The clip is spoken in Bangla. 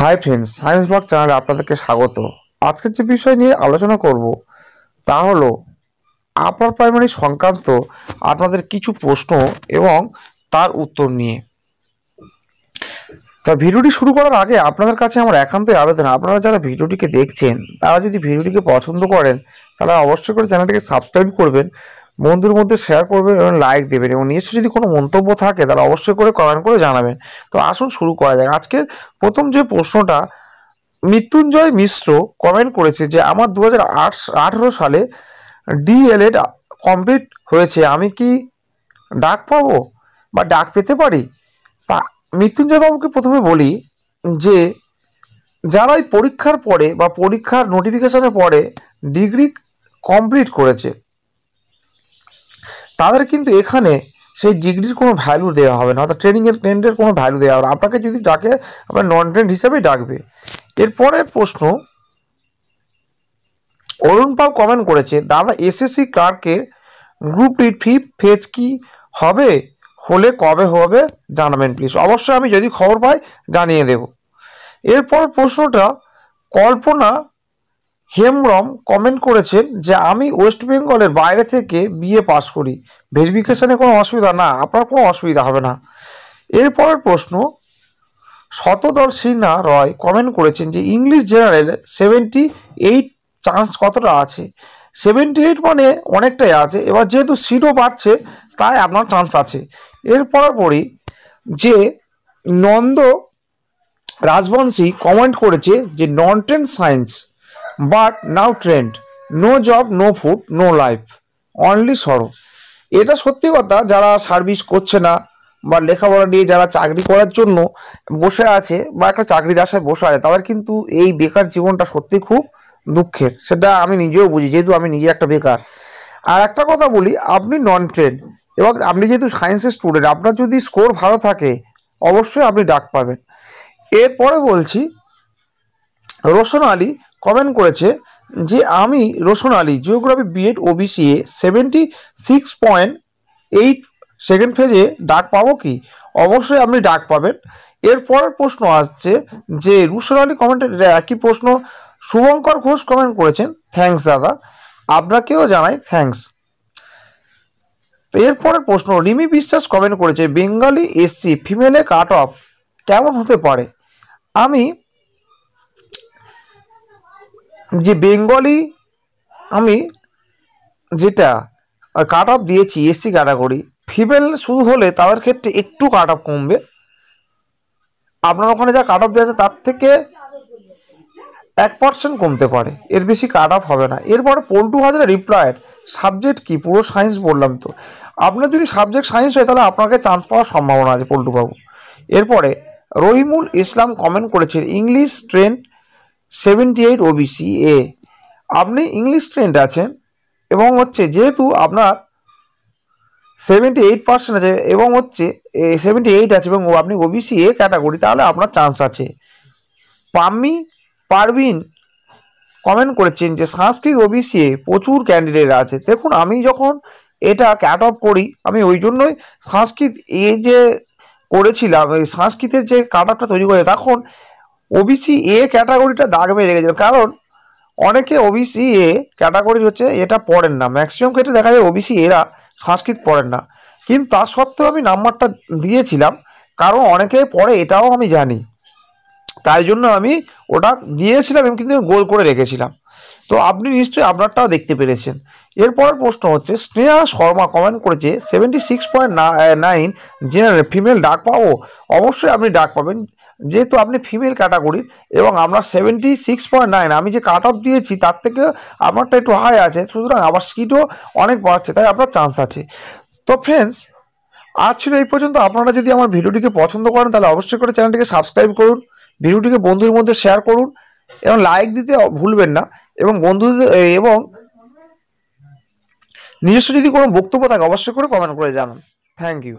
হাই ফ্রেন্ডস সায়েন্স ব্লগ চ্যানেলে আপনাদেরকে স্বাগত আজকের যে বিষয় নিয়ে আলোচনা করব তা হলো আপার প্রাইমারি সংক্রান্ত আপনাদের কিছু প্রশ্ন এবং তার উত্তর নিয়ে তা ভিডিওটি শুরু করার আগে আপনাদের কাছে আমার একান্তই আবেদন আপনারা যারা ভিডিওটিকে দেখছেন তারা যদি ভিডিওটিকে পছন্দ করেন তারা অবশ্যই করে চ্যানেলটিকে সাবস্ক্রাইব করবেন বন্ধুর মধ্যে শেয়ার করবেন এবং লাইক দেবেন এবং নিজস্ব যদি কোনো মন্তব্য থাকে তাহলে অবশ্যই করে কমেন্ট করে জানাবেন তো আসুন শুরু করা যাক আজকের প্রথম যে প্রশ্নটা মৃত্যুঞ্জয় মিশ্র কমেন্ট করেছে যে আমার দু হাজার সালে ডিএলএড কমপ্লিট হয়েছে আমি কি ডাক পাবো বা ডাক পেতে পারি তা মৃত্যুঞ্জয়বাবুকে প্রথমে বলি যে যারাই পরীক্ষার পরে বা পরীক্ষার নোটিফিকেশানের পরে ডিগ্রি কমপ্লিট করেছে তাদের কিন্তু এখানে সেই ডিগ্রির কোনো ভ্যালু দেওয়া হবে না অর্থাৎ ট্রেনিংয়ের ট্রেন্ডের কোনো ভ্যালু দেওয়া হবে না আপনাকে যদি ডাকে আপনার নন ট্রেন্ড হিসেবেই ডাকবে এরপরের প্রশ্ন অরুণ পাল কমেন্ট করেছে দাদা এসএসসি ক্লার্কের গ্রুপ রিড ফি ফেজ কি হবে হলে কবে হবে জানাবেন প্লিজ অবশ্যই আমি যদি খবর পাই জানিয়ে দেব এরপর প্রশ্নটা কল্পনা হেমরম কমেন্ট করেছেন যে আমি ওয়েস্ট বেঙ্গলের বাইরে থেকে বিএ পাস করি ভেরিফিকেশানে কোনো অসুবিধা না আপনার কোনো অসুবিধা হবে না এরপরের প্রশ্ন শতদল সিনহা রয় কমেন্ট করেছেন যে English general seventy eight chance কতটা আছে সেভেন্টি এইট মানে অনেকটাই আছে এবার যেহেতু সিটও বাড়ছে তাই আপনার চান্স আছে এরপর পরই যে নন্দ রাজবংশী কমেন্ট করেছে যে non ten science but now trained no job no food no life only sorrow এটা সত্যি কথা যারা সার্ভিস করছে না বা লেখাপড়া নিয়ে যারা চাকরি করার জন্য বসে আছে বা একটা চাকরির আশায় বসে আছে তাদের কিন্তু এই বেকার জীবনটা সত্যি খুব দুঃখের সেটা আমি নিজেও বুঝি যেহেতু আমি নিজে একটা বেকার আর একটা কথা বলি আপনি নন ট্রেন্ড এবং আপনি যেহেতু সায়েন্সের স্টুডেন্ট আপনার যদি স্কোর ভালো থাকে অবশ্যই আপনি ডাক পাবেন এরপরে বলছি রোশন আলী কমেন্ট করেছে যে আমি Roshan Ali geography BEd OBC A seventy six point eight second ফেজে ডাক পাবো কি অবশ্যই আপনি ডাক পাবেন এরপরের প্রশ্ন আসছে যে রুশন আলী কমেন্টের একই প্রশ্ন শুভঙ্কর ঘোষ কমেন্ট করেছেন থ্যাংকস দাদা আপনাকেও জানাই থ্যাংকস এরপরের প্রশ্ন রিমি বিশ্বাস কমেন্ট করেছে বেঙ্গালি এসসি ফিমেলে কাট অফ কেমন হতে পারে আমি যে বেঙ্গলি আমি যেটা কাট অফ দিয়েছি এসসি ক্যাটাগরি ফিমেল শুরু হলে তাদের ক্ষেত্রে একটু কাট অফ কমবে আপনার ওখানে যা কাট অফ দেওয়া তার থেকে এক পার্সেন্ট কমতে পারে এর বেশি কাট অফ হবে না এরপরে পল্টু হাজারা রিপ্লায়েড সাবজেক্ট কি পুরো সায়েন্স বললাম তো আপনার যদি সাবজেক্ট সায়েন্স হয় তাহলে আপনাকে চান্স পাওয়ার সম্ভাবনা আছে পল্টুবাবু এরপরে রহিমুল ইসলাম কমেন্ট করেছেন English trained seventy eight OBC A আপনি ইংলিশ ট্রেন্ড আছেন এবং হচ্ছে যেহেতু আপনার সেভেন্টি এইট পার্সেন্ট আছে এবং হচ্ছে সেভেন্টি এইট আছে এবং আপনি ওবিসি এ ক্যাটাগরি তাহলে আপনার চান্স আছে পাম্মি পারভিন কমেন্ট করেছেন যে সাংস্কৃত ওবিসি এ প্রচুর ক্যান্ডিডেট আছে দেখুন আমি যখন এটা ক্যাট অফ করি আমি ওই জন্যই সংস্কৃত এ যে করেছিলাম ওই সংস্কৃতের যে কাট অফটা তৈরি করে তখন ওবিসি এ ক্যাটাগরিটা দাগ মেরে গেছিল কারণ অনেকে ওবিসি এ ক্যাটাগরি হচ্ছে এটা পড়েন না ম্যাক্সিমাম ক্ষেত্রে দেখা যায় ওবিসি এরা সংস্কৃত পড়েন না কিন্তু তা সত্ত্বেও আমি নাম্বারটা দিয়েছিলাম কারণ অনেকে পড়ে এটাও আমি জানি তাই জন্য আমি ওটা দিয়েছিলাম এবং কিন্তু গোল করে রেখেছিলাম তো আপনি নিশ্চয়ই আপনারটাও দেখতে পেরেছেন এরপরের প্রশ্ন হচ্ছে স্নেহা শর্মা কমেন্ট করেছে seventy six point nine general female ডাক পাবো অবশ্যই আপনি ডাক পাবেন যেহেতু আপনি ফিমেল ক্যাটাগরির এবং আমরা সেভেন্টি সিক্স পয়েন্ট নাইন আমি যে কাট অফ দিয়েছি তার থেকে আমারটা একটু হাই আছে সুতরাং আমার স্কিটও অনেক বাড়ছে তাই আপনার চান্স আছে তো ফ্রেন্ডস আজ ছিল এই পর্যন্ত আপনারা যদি আমার ভিডিওটিকে পছন্দ করেন তাহলে অবশ্যই করে চ্যানেলটিকে সাবস্ক্রাইব করুন ভিডিওটিকে বন্ধুর মধ্যে শেয়ার করুন এবং লাইক দিতে ভুলবেন না এবং বন্ধুদের এবং নিজস্ব যদি কোনো বক্তব্য থাকে অবশ্যই করে কমেন্ট করে জানান থ্যাংক ইউ